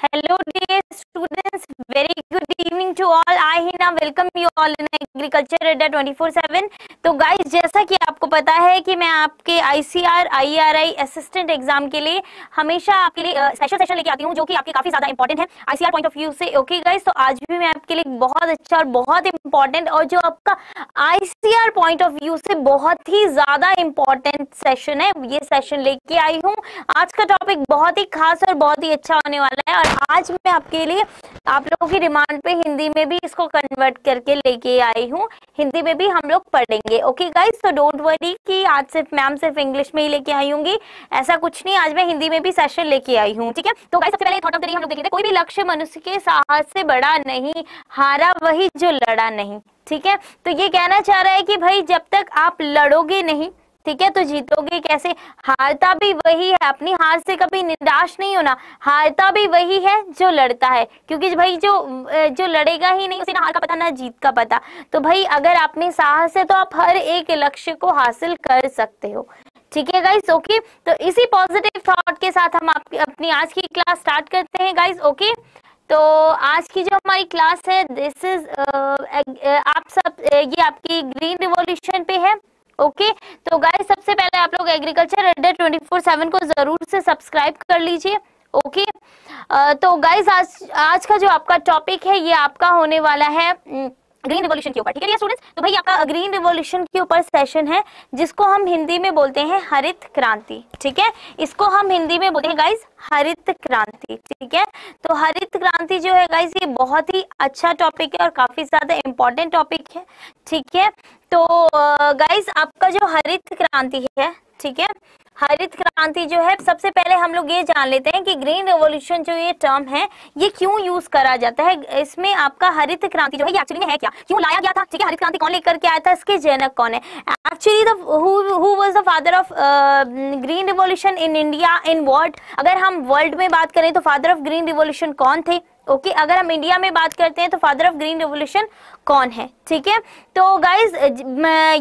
hello dear students Ram welcome you all in agriculture Adda 24/7 तो guys जैसा कि आपको पता है कि मैं आपके आईसीआर आईआरआई असिस्टेंट एग्जाम के लिए हमेशा आपके लिए स्पेशल सेशन लेके आती हूँ जो कि आपके काफी ज्यादा इंपॉर्टेंट है आईसीआर पॉइंट ऑफ व्यू से ओके okay, गाइस तो आज भी मैं आपके लिए बहुत अच्छा और बहुत इंपॉर्टेंट और जो आपका आईसीआर पॉइंट ऑफ व्यू से बहुत ही ज्यादा इंपॉर्टेंट सेशन है ये सेशन लेके आई हूँ आज का टॉपिक बहुत ही खास और बहुत ही अच्छा होने वाला है और आज मैं आपके लिए आप लोगों की डिमांड पे हिंदी में भी इसको कन्वर्ट करके लेके आई हूँ हिंदी में भी हम लोग पढ़ेंगे ओके गाइज तो डोंट वरी कि आज सिर्फ मैम सिर्फ इंग्लिश में ही लेके आई हूँ ऐसा कुछ नहीं आज मैं हिंदी में भी सेशन लेके आई हूँ ठीक है तो गाइज सबसे पहले थॉट हम लोग देखे थे कोई भी लक्ष्य मनुष्य के साहस से बड़ा नहीं हारा वही जो लड़ा नहीं ठीक है तो ये कहना चाह रहा है कि भाई जब तक आप लड़ोगे नहीं ठीक है तो जीतोगे कैसे हारता भी वही है अपनी हार से कभी निराश नहीं होना हारता भी वही है जो लड़ता है क्योंकि भाई जो जो लड़ेगा ही नहीं उसे ना हार का पता ना जीत का पता तो भाई अगर आप में साहस है तो आप हर एक लक्ष्य को हासिल कर सकते हो ठीक है गाइस ओके तो इसी पॉजिटिव थॉट के साथ हम आपकी अपनी आज की क्लास स्टार्ट करते हैं गाइस ओके तो आज की जो हमारी क्लास है दिस इज आप सब ये आपकी ग्रीन रिवॉल्यूशन पे है ओके तो गाइस सबसे पहले आप लोग एग्रीकल्चर अड्डा ट्वेंटी फोर सेवन को जरूर से सब्सक्राइब कर लीजिए ओके तो गाइस आज आज का जो आपका टॉपिक है ये आपका होने वाला है हम्म, ग्रीन रिवॉल्यूशन के ऊपर ठीक है स्टूडेंट्स तो भाई आपका ग्रीन रिवॉल्यूशन के ऊपर सेशन है जिसको हम हिंदी में बोलते हैं हरित क्रांति ठीक है इसको हम हिंदी में बोलते हैं गाइज हरित क्रांति ठीक है तो हरित क्रांति जो है गाइज ये बहुत ही अच्छा टॉपिक है और काफी ज्यादा इंपॉर्टेंट टॉपिक है ठीक है तो गाइज आपका जो हरित क्रांति है ठीक है हरित क्रांति जो है सबसे पहले हम लोग ये जान लेते हैं कि ग्रीन रेवोल्यूशन जो ये टर्म है ये क्यों यूज करा जाता है इसमें आपका हरित क्रांति जो है ये एक्चुअली में है क्या क्यों लाया गया था ठीक है हरित क्रांति कौन लेकर के आया था इसके जनक कौन है actually was the father of green revolution in India in world अगर हम वर्ल्ड में बात करें तो फादर ऑफ ग्रीन रिवोल्यूशन कौन थे ओके okay, अगर हम इंडिया में बात करते हैं तो फादर ऑफ ग्रीन रिवोल्यूशन कौन है ठीक है तो गाइज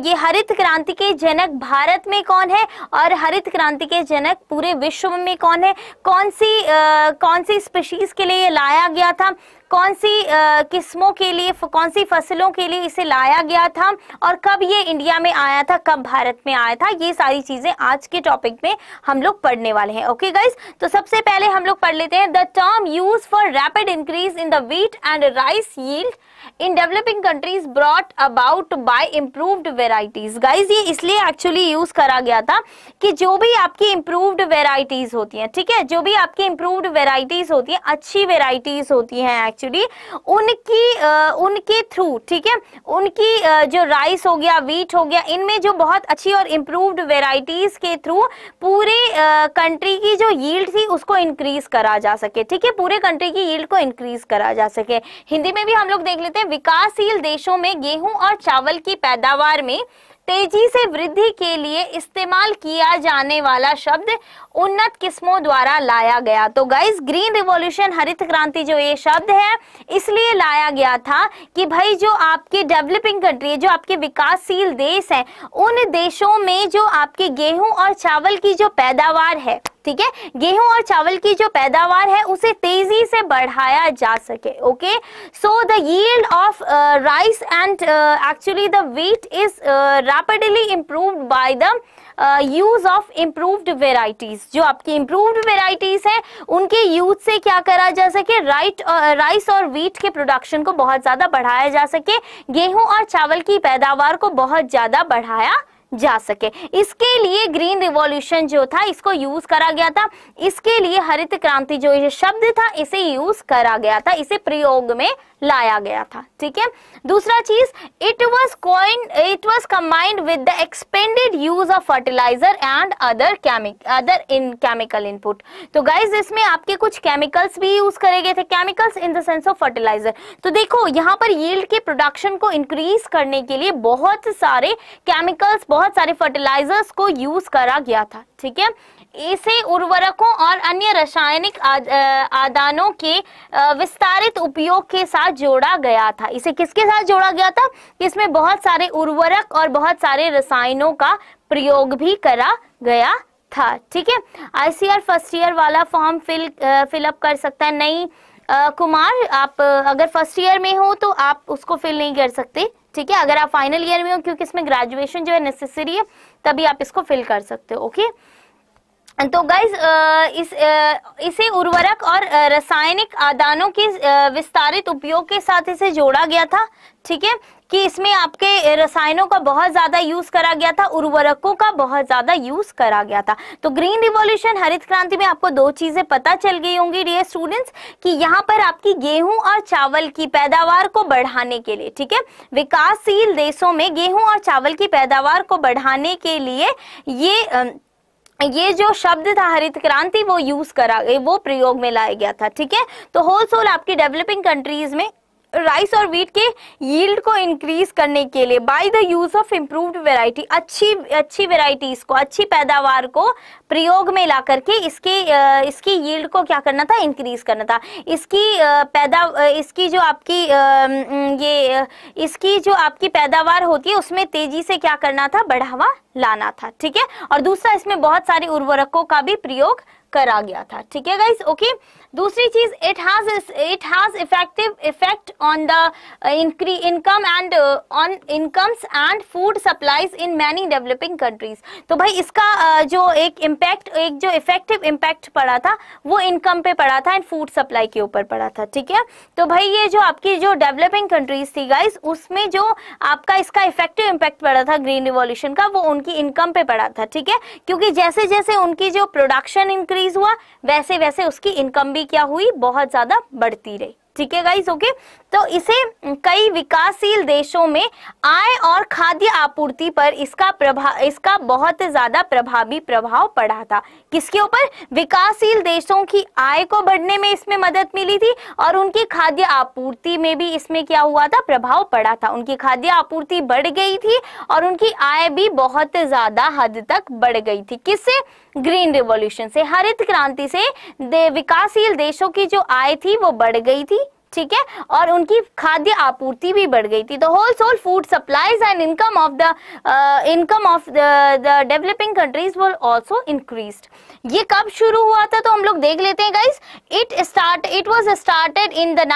ये हरित क्रांति के जनक भारत में कौन है और हरित क्रांति के जनक पूरे विश्व में कौन है कौन सी आ, कौन सी स्पीशीज के लिए ये लाया गया था कौन सी किस्मों के लिए कौन सी फसलों के लिए इसे लाया गया था और कब ये इंडिया में आया था कब भारत में आया था ये सारी चीजें आज के टॉपिक में हम लोग पढ़ने वाले हैं ओके गाइज तो सबसे पहले हम लोग पढ़ लेते हैं the term use for rapid increase in the wheat and rice yield in developing countries brought about by improved varieties guys ये इसलिए एक्चुअली यूज करा गया था कि जो भी आपकी इम्प्रूव्ड वेराइटीज होती हैं ठीक है जो भी आपकी इम्प्रूव्ड वेराइटीज होती हैं अच्छी वेराइटीज होती हैं एक्चुअली उनकी उनके थ्रू ठीक है उनकी जो राइस हो गया वीट हो गया इनमें जो बहुत अच्छी और इम्प्रूव्ड वेराइटीज के थ्रू पूरे कंट्री की जो यील्ड थी उसको इंक्रीज करा जा सके ठीक है पूरे कंट्री की यील्ड को इंक्रीज करा जा सके हिंदी में भी हम लोग देख लेते लेते हैं विकासशील देशों में गेहूं और चावल की पैदावार में तेजी से वृद्धि के लिए इस्तेमाल किया जाने वाला शब्द उन्नत किस्मों द्वारा लाया गया तो गाइज ग्रीन रिवॉल्यूशन हरित क्रांति जो ये शब्द है इसलिए लाया गया था कि भाई जो आपके डेवलपिंग कंट्री जो आपके विकासशील देश हैं उन देशों में जो आपके गेहूं और चावल की जो पैदावार है ठीक है गेहूं और चावल की जो पैदावार है उसे तेजी से बढ़ाया जा सके okay so the yield of rice and actually the wheat is rapidly improved by the use of improved varieties जो आपकी इम्प्रूव्ड वेराइटीज है उनके यूज से क्या करा जा सके राइट राइस uh, और वीट के प्रोडक्शन को बहुत ज्यादा बढ़ाया जा सके गेहूं और चावल की पैदावार को बहुत ज्यादा बढ़ाया जा सके इसके लिए ग्रीन रिवॉल्यूशन जो था इसको यूज करा गया था इसके लिए हरित क्रांति जो ये शब्द था इसे यूज करा गया था इसे प्रयोग में लाया गया था ठीक है दूसरा चीज it was coin it was combined with the expanded use of fertiliser and other chemic other in chemical input तो गाइज इसमें आपके कुछ केमिकल्स भी यूज करे गए थे chemicals in the sense of fertiliser तो देखो यहाँ पर यील्ड के प्रोडक्शन को इंक्रीज करने के लिए बहुत सारे केमिकल्स बहुत बहुत सारे फर्टिलाइजर्स को यूज करा गया था ठीक है इसे उर्वरकों और अन्य रासायनिक आदानों के विस्तारित उपयोग के साथ जोड़ा गया था इसे किसके साथ जोड़ा गया था इसमें बहुत सारे उर्वरक और बहुत सारे रसायनों का प्रयोग भी करा गया था ठीक है आईसीआर फर्स्ट ईयर वाला फॉर्म फिल फिलअप कर सकता है नहीं आ, कुमार आप अगर फर्स्ट ईयर में हो तो आप उसको फिल नहीं कर सकते ठीक है अगर आप फाइनल ईयर में हो क्योंकि इसमें ग्रेजुएशन जो है नेसेसरी है तभी आप इसको फिल कर सकते हो ओके तो गाइज इस इसे उर्वरक और रासायनिक आदानों के विस्तारित उपयोग के साथ इसे जोड़ा गया था ठीक है कि इसमें आपके रसायनों का बहुत ज्यादा यूज करा गया था उर्वरकों का बहुत ज्यादा यूज करा गया था तो ग्रीन रिवॉल्यूशन हरित क्रांति में आपको दो चीजें पता चल गई होंगी डियर स्टूडेंट्स कि यहाँ पर आपकी गेहूं और चावल की पैदावार को बढ़ाने के लिए ठीक है विकासशील देशों में गेहूं और चावल की पैदावार को बढ़ाने के लिए ये आ, ये जो शब्द था हरित क्रांति वो यूज करा वो प्रयोग में लाया गया था ठीक है तो होल सोल आपकी डेवलपिंग कंट्रीज में राइस और व्हीट के यील्ड को इंक्रीज करने के लिए by the use of improved variety अच्छी अच्छी वेराइटीज को अच्छी पैदावार को प्रयोग में ला करके इसके इसकी यील्ड को क्या करना था इंक्रीज करना था इसकी पैदा इसकी जो आपकी ये इसकी जो आपकी पैदावार होती है उसमें तेजी से क्या करना था बढ़ावा लाना था ठीक है और दूसरा इसमें बहुत सारे उर्वरकों का भी प्रयोग करा गया था ठीक है गाइस ओके दूसरी चीज it has it has effective effect on the income and on incomes and food supplies in many developing countries तो भाई इसका uh, जो एक इम्पैक्ट एक जो इफेक्टिव इम्पैक्ट पड़ा था वो इनकम पे पड़ा था एंड फूड सप्लाई के ऊपर पड़ा था ठीक है तो भाई ये जो आपकी जो डेवलपिंग कंट्रीज थी गाइज उसमें जो आपका इसका इफेक्टिव इम्पैक्ट पड़ा था ग्रीन रिवोल्यूशन का वो उनकी इनकम पे पड़ा था ठीक है क्योंकि जैसे जैसे उनकी जो प्रोडक्शन इंक्रीज हुआ वैसे वैसे उसकी इनकम भी गतिविधि क्या हुई बहुत ज्यादा बढ़ती रही ठीक है गाइस ओके तो इसे कई विकासशील देशों में आय और खाद्य आपूर्ति पर इसका प्रभाव इसका बहुत ज्यादा प्रभावी प्रभाव पड़ा था किसके ऊपर विकासशील देशों की आय को बढ़ने में इसमें मदद मिली थी और उनकी खाद्य आपूर्ति में भी इसमें क्या हुआ था प्रभाव पड़ा था उनकी खाद्य आपूर्ति बढ़ गई थी और उनकी आय भी बहुत ज्यादा हद तक बढ़ गई थी किससे ग्रीन रिवॉल्यूशन से हरित क्रांति से दे, विकासशील देशों की जो आय थी वो बढ़ गई थी ठीक है और उनकी खाद्य आपूर्ति भी बढ़ गई थी the whole sole food supplies and income of the income of the developing countries were also increased ये कब शुरू हुआ था तो हम लोग देख लेते हैं guys it start it was started in the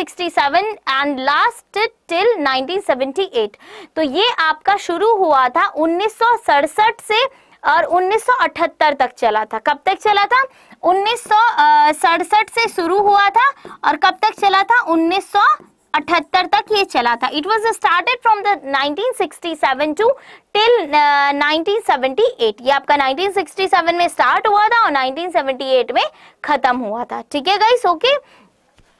1967 and last till 1978 तो ये आपका शुरू हुआ था उन्नीस से और 1978 तक चला था कब तक चला था उन्नीस से शुरू हुआ था और कब तक चला था उन्नीस अठहत्तर तक ये चला था it was started from the 1967 to till 1978 ये आपका 1967 में स्टार्ट हुआ था और 1978 में खत्म हुआ था ठीक है गाइस ओके okay?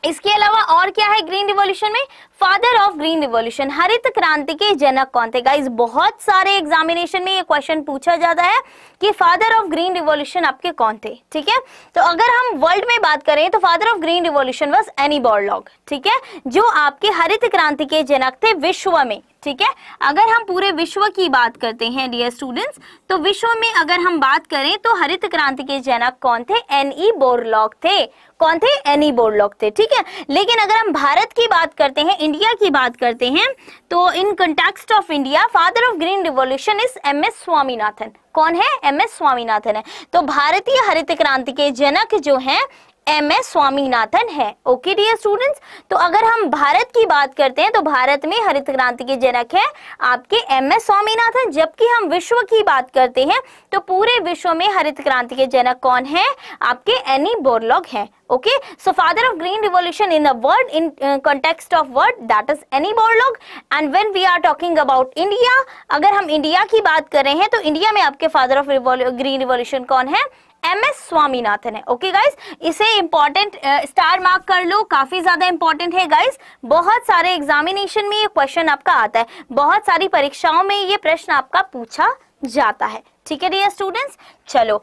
इसके अलावा और क्या है ग्रीन रिवॉल्यूशन में फादर ऑफ ग्रीन रिवॉल्यूशन हरित क्रांति के जनक कौन थे गाइस बहुत सारे एग्जामिनेशन में ये क्वेश्चन पूछा जाता है कि फादर ऑफ ग्रीन रिवॉल्यूशन आपके कौन थे ठीक है तो अगर हम वर्ल्ड में बात करें तो father of green revolution was Annie Borlaug ठीक है जो आपके हरित क्रांति के जनक थे विश्व में ठीक है अगर हम पूरे विश्व की बात करते हैं डियर स्टूडेंट्स तो विश्व में अगर हम बात करें तो हरित क्रांति के जनक कौन थे एनई बोरलॉग थे कौन थे एनी बोरलॉक थे ठीक है लेकिन अगर हम भारत की बात करते हैं इंडिया की बात करते हैं तो in context of India father of green revolution is M S Swaminathan कौन है एम एस स्वामीनाथन है तो भारतीय हरित क्रांति के जनक जो हैं एम एस स्वामीनाथन है ओके डियर स्टूडेंट्स तो अगर हम भारत की बात करते हैं तो भारत में हरित क्रांति के जनक है आपके एम एस स्वामीनाथन जबकि हम विश्व की बात करते हैं तो पूरे विश्व में हरित क्रांति के जनक कौन है आपके एनी बोरलॉग है okay so father of green revolution in the world in context of world that is Annie Borlaug and when we are talking about India अगर हम इंडिया की बात कर रहे हैं तो इंडिया में आपके फादर ऑफ ग्रीन रिवोल्यूशन कौन है एम एस स्वामीनाथन है ओके गाइज इसे इंपॉर्टेंट स्टार मार्क कर लो काफी ज्यादा इंपॉर्टेंट है गाइज बहुत सारे एग्जामिनेशन में ये क्वेश्चन आपका आता है बहुत सारी परीक्षाओं में ये प्रश्न आपका पूछा जाता है ठीक है डियर स्टूडेंट्स चलो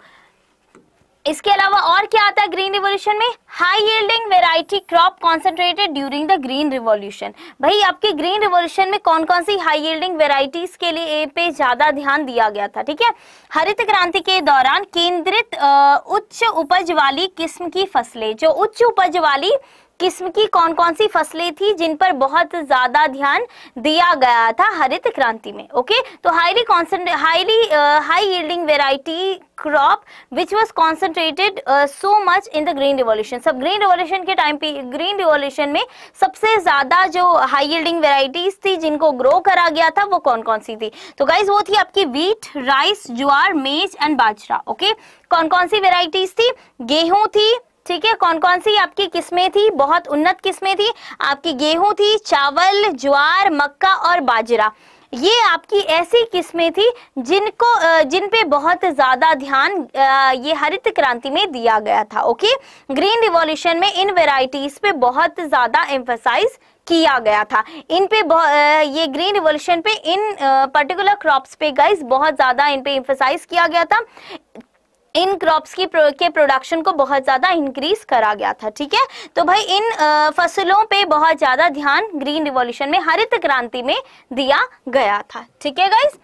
इसके अलावा और क्या आता है ग्रीन रिवॉल्यूशन में high yielding variety crop concentrated during the green revolution भाई आपके ग्रीन रिवॉल्यूशन में कौन कौन सी हाई यील्डिंग वेराइटीज के लिए पे ज्यादा ध्यान दिया गया था ठीक है हरित क्रांति के दौरान केंद्रित उच्च उपज वाली किस्म की फसलें जो उच्च उपज वाली किस्म की कौन कौन सी फसलें थी जिन पर बहुत ज्यादा ध्यान दिया गया था हरित क्रांति में ओके तो highly concentrate highly high yielding variety crop which was concentrated so much in the green revolution सब ग्रीन रिवोल्यूशन के टाइम पे ग्रीन रिवोल्यूशन में सबसे ज्यादा जो हाई यील्डिंग वेराइटीज थी जिनको ग्रो करा गया था वो कौन कौन सी थी तो गाइज वो थी आपकी वीट राइस ज्वार मेज एंड बाजरा ओके कौन कौन सी वेराइटीज थी गेहूं थी ठीक है कौन कौन सी आपकी किस्में थी बहुत उन्नत किस्में थी आपकी गेहूं थी चावल ज्वार मक्का और बाजरा ये आपकी ऐसी किस्में थी जिनको जिन पे बहुत ज़्यादा ध्यान ये हरित क्रांति में दिया गया था ओके ग्रीन रिवॉल्यूशन में इन वेराइटीज़ पे बहुत ज़्यादा एम्फोसाइज किया गया था इन पे ये ग्रीन रिवॉल्यूशन पे इन पर्टिकुलर क्रॉप्स पे गाइस बहुत ज़्यादा इन पे एम्फोसाइज किया गया था इन क्रॉप्स की के प्रोडक्शन को बहुत ज़्यादा इंक्रीज करा गया था ठीक है तो भाई इन फसलों पे बहुत ज़्यादा ध्यान ग्रीन रिवॉल्यूशन में हरित क्रांति में दिया गया था ठीक है गाइज़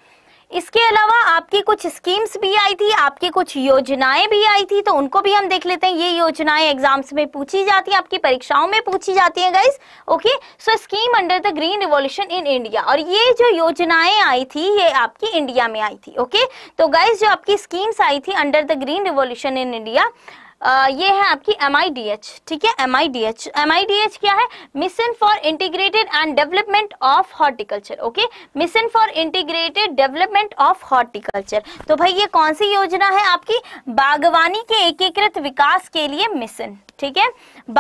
इसके अलावा आपकी कुछ स्कीम्स भी आई थी आपकी कुछ योजनाएं भी आई थी तो उनको भी हम देख लेते हैं ये योजनाएं एग्जाम्स में पूछी जाती हैं आपकी परीक्षाओं में पूछी जाती हैं guys okay so scheme under the green revolution in India और ये जो योजनाएं आई थी ये आपकी इंडिया में आई थी ओके तो गाइज जो आपकी स्कीम्स आई थी under the green revolution in India ये है आपकी एम ठीक है एम आई डी क्या है mission for integrated and development of horticulture okay mission for integrated development of horticulture तो भाई ये कौन सी योजना है आपकी बागवानी के एकीकृत विकास के लिए मिशन ठीक है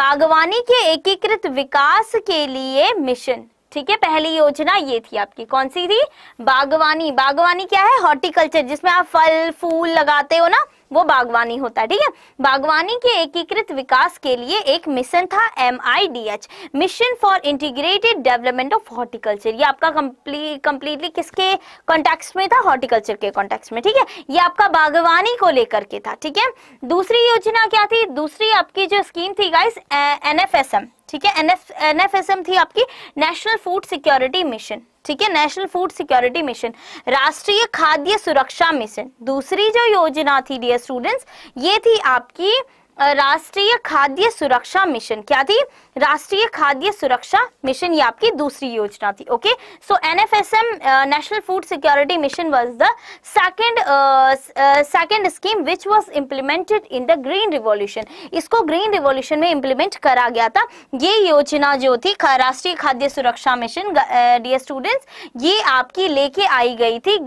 बागवानी के एकीकृत विकास के लिए मिशन ठीक है पहली योजना ये थी आपकी कौन सी थी बागवानी बागवानी क्या है हॉर्टिकल्चर जिसमें आप फल फूल लगाते हो ना वो बागवानी होता है ठीक है बागवानी के एकीकृत विकास के लिए एक मिशन था M mission for integrated development of horticulture ये आपका कंप्लीटली किसके कॉन्टेक्स में था हॉर्टिकल्चर के कॉन्टेक्स में ठीक है ये आपका बागवानी को लेकर के था ठीक है दूसरी योजना क्या थी दूसरी आपकी जो स्कीम थी गाइस एन ठीक है एनएफ एनएफएसएम थी आपकी नेशनल फूड सिक्योरिटी मिशन ठीक है नेशनल फूड सिक्योरिटी मिशन राष्ट्रीय खाद्य सुरक्षा मिशन दूसरी जो योजना थी डियर स्टूडेंट्स ये थी आपकी राष्ट्रीय खाद्य सुरक्षा मिशन क्या थी राष्ट्रीय खाद्य सुरक्षा मिशन ये आपकी दूसरी योजना थी okay so NFSM national food security mission was the second second scheme which was implemented in the green revolution इसको ग्रीन रिवॉल्यूशन में इंप्लीमेंट करा गया था ये योजना जो थी राष्ट्रीय खाद्य सुरक्षा मिशन डियर स्टूडेंट्स ये आपकी लेके आई गई थी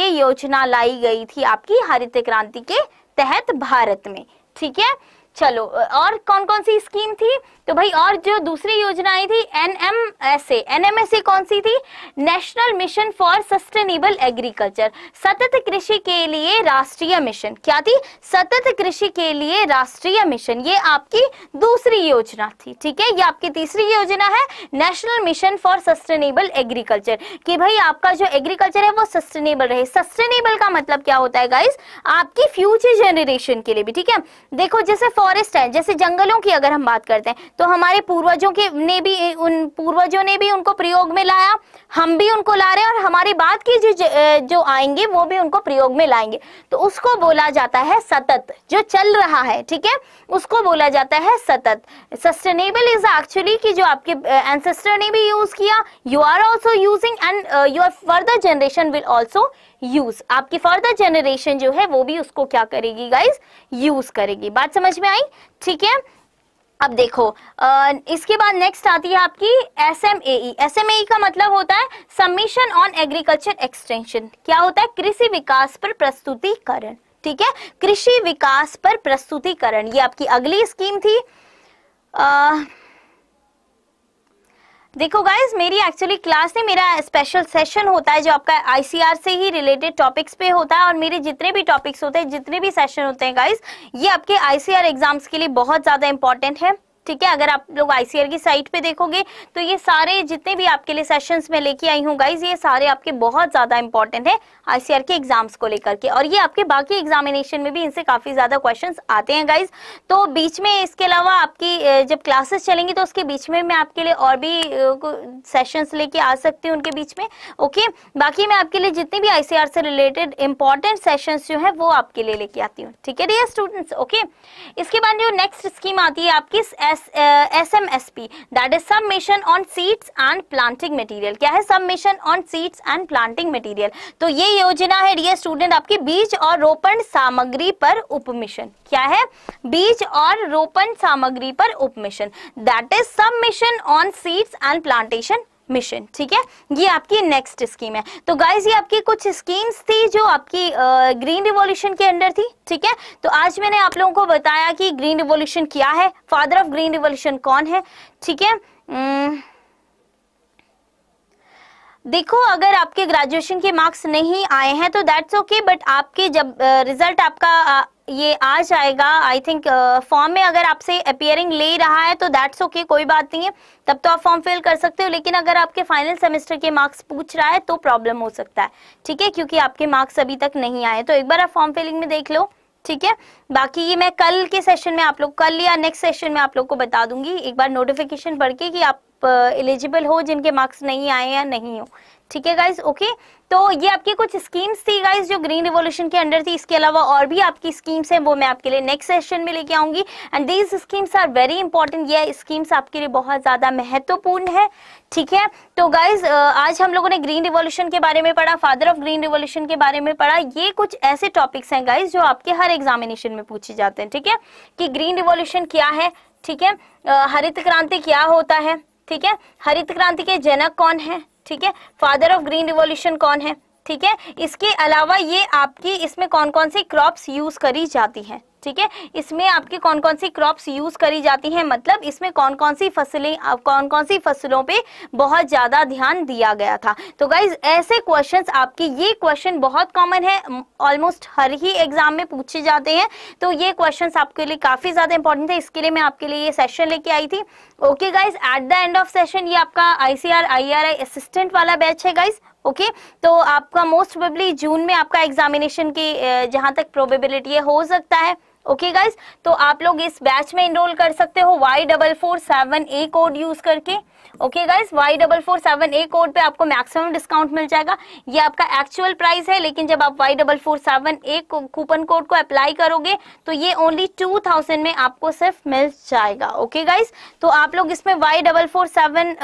ये योजना लाई गई थी आपकी हरित क्रांति के तहत भारत में ठीक है चलो और कौन कौन सी स्कीम थी तो भाई और जो दूसरी योजनाएं थी एनएमएसए एनएमएसए कौन सी थी national mission for sustainable agriculture सतत कृषि के लिए राष्ट्रीय मिशन क्या थी सतत कृषि के लिए राष्ट्रीय मिशन ये आपकी दूसरी योजना थी ठीक है ये आपकी तीसरी योजना है national mission for sustainable agriculture कि भाई आपका जो एग्रीकल्चर है वो सस्टेनेबल रहे सस्टेनेबल का मतलब क्या होता है गाइज आपकी फ्यूचर जनरेशन के लिए भी ठीक है देखो जैसे फॉरेस्ट है जैसे जंगलों की अगर हम बात करते हैं तो हमारे पूर्वजों के ने भी उन पूर्वजों ने भी उनको प्रयोग में लाया हम भी उनको ला रहे हैं और हमारे बाद की जो जो आएंगे वो भी उनको प्रयोग में लाएंगे तो उसको बोला जाता है सतत जो चल रहा है ठीक है उसको बोला जाता है सतत सस्टेनेबल इज एक्चुअली कि जो आपके एंसेस्टर ने भी यूज किया you are also using and your further generation will also use आपकी फर्दर जनरेशन जो है वो भी उसको क्या करेगी गाइज यूज करेगी बात समझ में आई ठीक है अब देखो इसके बाद नेक्स्ट आती है आपकी एस एम एस एम का मतलब होता है सबमिशन ऑन एग्रीकल्चर एक्सटेंशन क्या होता है कृषि विकास पर प्रस्तुतिकरण ठीक है कृषि विकास पर प्रस्तुतिकरण ये आपकी अगली स्कीम थी अः देखो गाइज मेरी एक्चुअली क्लास नहीं मेरा स्पेशल सेशन होता है जो आपका आईसीआर से ही रिलेटेड टॉपिक्स पे होता है और मेरे जितने भी टॉपिक्स होते हैं जितने भी सेशन होते हैं गाइज ये आपके आईसीआर एग्जाम्स के लिए बहुत ज़्यादा इंपॉर्टेंट है ठीक है अगर आप लोग आईसीआर की साइट पे देखोगे तो ये सारे जितने भी आपके लिए सेशंस में लेके आई हूँ गाइज ये सारे आपके बहुत ज्यादा इंपॉर्टेंट है आईसीआर के एग्जाम्स को लेकर के और ये आपके बाकी एग्जामिनेशन में भी इनसे काफी ज्यादा क्वेश्चन आते हैं गाइज तो बीच में इसके अलावा आपकी जब क्लासेस चलेंगी तो उसके बीच में मैं आपके लिए और भी सेशंस लेके आ सकती हूँ उनके बीच में ओके बाकी मैं आपके लिए जितने भी आईसीआर से रिलेटेड इंपॉर्टेंट सेशन जो है वो आपके लिए लेके आती हूँ ठीक है डियर स्टूडेंट्स ओके इसके बाद जो नेक्स्ट स्कीम आती है आपकी S S M P that is sub mission on seeds and planting material क्या है sub mission on seeds and planting material तो ये योजना है डियर स्टूडेंट आपकी बीज और रोपण सामग्री पर उपमिशन क्या है बीज और रोपण सामग्री पर उपमिशन that is sub mission on seeds and plantation mission ठीक है ये आपकी नेक्स्ट स्कीम है तो गाइज ये आपकी कुछ स्कीम्स थी जो आपकी ग्रीन रिवॉल्यूशन के अंडर थी ठीक है तो आज मैंने आप लोगों को बताया कि ग्रीन रिवॉल्यूशन क्या है फादर ऑफ ग्रीन रिवॉल्यूशन कौन है ठीक है देखो अगर आपके ग्रेजुएशन के मार्क्स नहीं आए हैं तो दैट्स ओके बट आपके जब रिजल्ट आपका ये आ जाएगा आई थिंक फॉर्म में अगर आपसे अपियरिंग ले रहा है तो दैट्स ओके okay, कोई बात नहीं है तब तो आप फॉर्म फिल कर सकते हो लेकिन अगर आपके फाइनल सेमेस्टर के मार्क्स पूछ रहा है तो प्रॉब्लम हो सकता है ठीक है क्योंकि आपके मार्क्स अभी तक नहीं आए तो एक बार आप फॉर्म फिलिंग में देख लो ठीक है बाकी ये मैं कल के सेशन में आप लोग कल या नेक्स्ट सेशन में आप लोग को बता दूंगी एक बार नोटिफिकेशन पढ़ के कि आप एलिजिबल uh, हो जिनके मार्क्स नहीं आए या नहीं हो ठीक है गाइज ओके तो ये आपकी कुछ स्कीम्स थी गाइज जो ग्रीन रिवोल्यूशन के अंडर थी इसके अलावा और भी आपकी स्कीम्स हैं वो मैं आपके लिए नेक्स्ट सेशन में लेके आऊंगी and these schemes are very important ये स्कीम्स आपके लिए बहुत ज़्यादा महत्वपूर्ण है ठीक है तो गाइज आज हम लोगों ने ग्रीन रिवोल्यूशन के बारे में पढ़ा फादर ऑफ ग्रीन रिवोल्यूशन के बारे में पढ़ा ये कुछ ऐसे टॉपिक्स हैं गाइज जो आपके हर एग्जामिनेशन में पूछे जाते हैं ठीक है कि ग्रीन रिवोल्यूशन क्या है ठीक है हरित क्रांति क्या होता है ठीक है हरित क्रांति के जनक कौन है ठीक है फादर ऑफ ग्रीन रिवॉल्यूशन कौन है ठीक है इसके अलावा ये आपकी इसमें कौन कौन सी क्रॉप्स यूज करी जाती हैं ठीक है इसमें आपकी कौन कौन सी क्रॉप्स यूज करी जाती हैं मतलब इसमें कौन कौन सी फसलें कौन कौन सी फसलों पे बहुत ज्यादा ध्यान दिया गया था तो गाइज ऐसे क्वेश्चंस आपके ये क्वेश्चन बहुत कॉमन है ऑलमोस्ट हर ही एग्जाम में पूछे जाते हैं तो ये क्वेश्चंस आपके लिए काफी ज्यादा इंपॉर्टेंट है इसके लिए मैं आपके लिए ये सेशन लेके आई थी okay guys at the end of session ये आपका आईसीआर आई असिस्टेंट वाला बैच है गाइज ओके okay? तो आपका मोस्ट प्रोबेबली जून में आपका एग्जामिनेशन की जहां तक प्रोबेबिलिटी है हो सकता है ओके okay गाइज तो आप लोग इस बैच में इनरोल कर सकते हो Y double four seven A code use करके okay guys Y double four seven A code पे आपको मैक्सिमम डिस्काउंट मिल जाएगा ये आपका एक्चुअल प्राइस है लेकिन जब आप Y double four seven A coupon code को अप्लाई करोगे तो ये ओनली टू थाउजेंड में आपको सिर्फ मिल जाएगा ओके गाइज तो आप लोग इसमें Y double four seven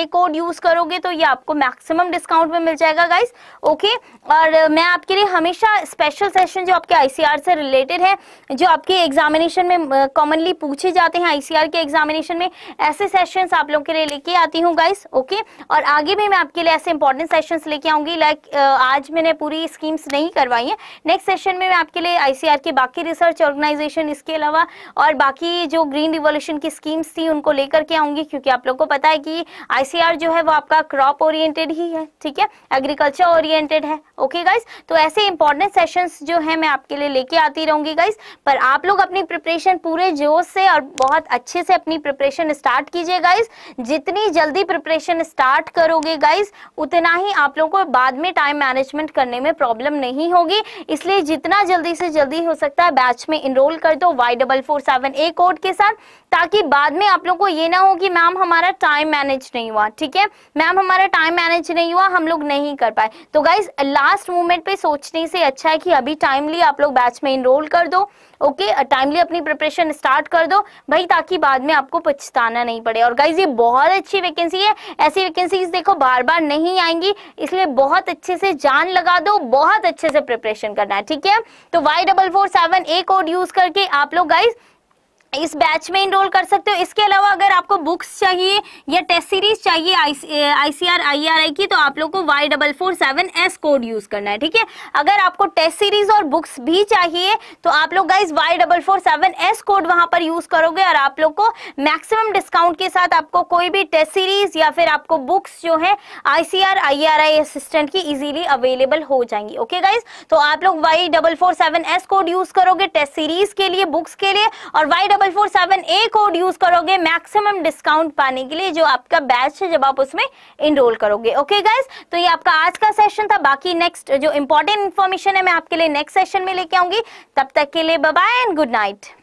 A code use करोगे तो ये आपको मैक्सिमम डिस्काउंट में मिल जाएगा गाइज ओके और मैं आपके लिए हमेशा स्पेशल सेशन जो आपके आईसीआर से रिलेटेड है जो आपके एग्जामिनेशन में कॉमनली uh, पूछे जाते हैं आईसीआर के एग्जामिनेशन में ऐसे सेशन आप लोग के लिए लेके आती हूँ गाइस ओके और आगे भी मैं आपके लिए ऐसे इंपॉर्टेंट सेशन लेके आऊंगी लाइक आज मैंने पूरी स्कीम्स नहीं करवाई है नेक्स्ट सेशन में मैं आपके लिए आईसीआर के बाकी रिसर्च ऑर्गेनाइजेशन इसके अलावा और बाकी जो ग्रीन रिवोल्यूशन की स्कीम्स थी उनको लेकर के आऊंगी क्योंकि आप लोग को पता है कि आईसीआर जो है वो आपका क्रॉप ओरिएंटेड ही है ठीक है एग्रीकल्चर ओरिएंटेड है ओके गाइस तो ऐसे इंपॉर्टेंट सेशन जो है मैं आपके लिए लेके आती रहूंगी गाइस पर आप लोग अपनी प्रिपरेशन पूरे जोश से और बहुत अच्छे से अपनी प्रिपरेशन स्टार्ट कीजिए गाइस जितनी जितनी जल्दी प्रिपरेशन स्टार्ट करोगे गाइज उतना ही आप लोगों को बाद में टाइम मैनेजमेंट करने में प्रॉब्लम नहीं होगी इसलिए जितना जल्दी से जल्दी हो सकता है बैच में इनरोल कर दो Y double four seven A code के साथ ताकि बाद में आप लोग को ये ना हो कि मैम हमारा टाइम मैनेज नहीं हुआ ठीक है मैम हमारा टाइम मैनेज नहीं हुआ हम लोग नहीं कर पाए तो गाइज लास्ट मोमेंट पे सोचने से अच्छा है कि अभी टाइमली आप लोग बैच में इनरोल कर दो ओके टाइमली अपनी प्रिपरेशन स्टार्ट कर दो भाई ताकि बाद में आपको पछताना नहीं पड़े और गाइज ये बहुत अच्छी वैकेंसी है ऐसी वैकेंसी देखो बार बार नहीं आएंगी इसलिए बहुत अच्छे से जान लगा दो बहुत अच्छे से प्रिपरेशन करना है ठीक है तो Y double four seven A code use करके आप लोग गाइज इस बैच में इनरोल कर सकते हो इसके अलावा अगर आपको बुक्स चाहिए या टेस्ट सीरीज चाहिए आई सी आर आई आर आई की तो आप लोग को Y double four seven S code use करना है ठीक है अगर आपको टेस्ट सीरीज और बुक्स भी चाहिए तो आप लोग guys Y double four seven S code वहां पर यूज करोगे और आप लोग को मैक्सिमम डिस्काउंट के साथ आपको कोई भी टेस्ट सीरीज या फिर आपको बुक्स जो है I C R I R I assistant की इजिली अवेलेबल हो जाएंगी ओके गाइज तो आप लोग Y double four seven S code use करोगे टेस्ट सीरीज के लिए बुक्स के लिए और Y double four seven A code use करोगे मैक्सिमम डिस्काउंट पाने के लिए जो आपका बैच है जब आप उसमें इनरोल करोगे ओके गाइज तो ये आपका आज का सेशन था बाकी नेक्स्ट जो इंपॉर्टेंट इन्फॉर्मेशन है मैं आपके लिए नेक्स्ट सेशन में लेके आऊंगी तब तक के लिए बाय एंड गुड नाइट